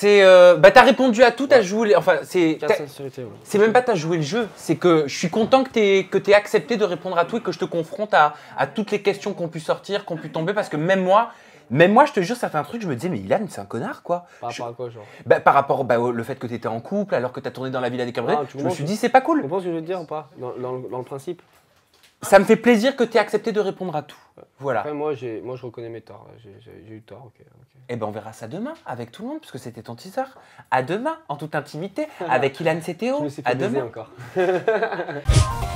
C'est. Euh, bah, t'as répondu à tout, t'as joué. Enfin, c'est. C'est même pas t'as joué le jeu, c'est que je suis content que t'aies que accepté de répondre à tout et que je te confronte à, toutes les questions qu'on pu sortir, qu'on pu tomber, parce que même moi. Même moi, je te jure, ça fait un truc, je me disais, mais Ilan, c'est un connard, quoi. Par rapport à quoi, genre bah, par rapport bah, au le fait que t'étais en couple, alors que t'as tourné dans la villa des caméras. Ah, je me suis dit, c'est pas cool. Tu comprends que je veux dire ou pas dans le principe ça me fait plaisir que tu aies accepté de répondre à tout. Voilà. moi, moi, je reconnais mes torts. J'ai eu tort. ok. Eh ben, on verra ça demain avec tout le monde, puisque c'était ton teaser. À demain, en toute intimité, avec Ilan Ceteo. Je à demain. encore.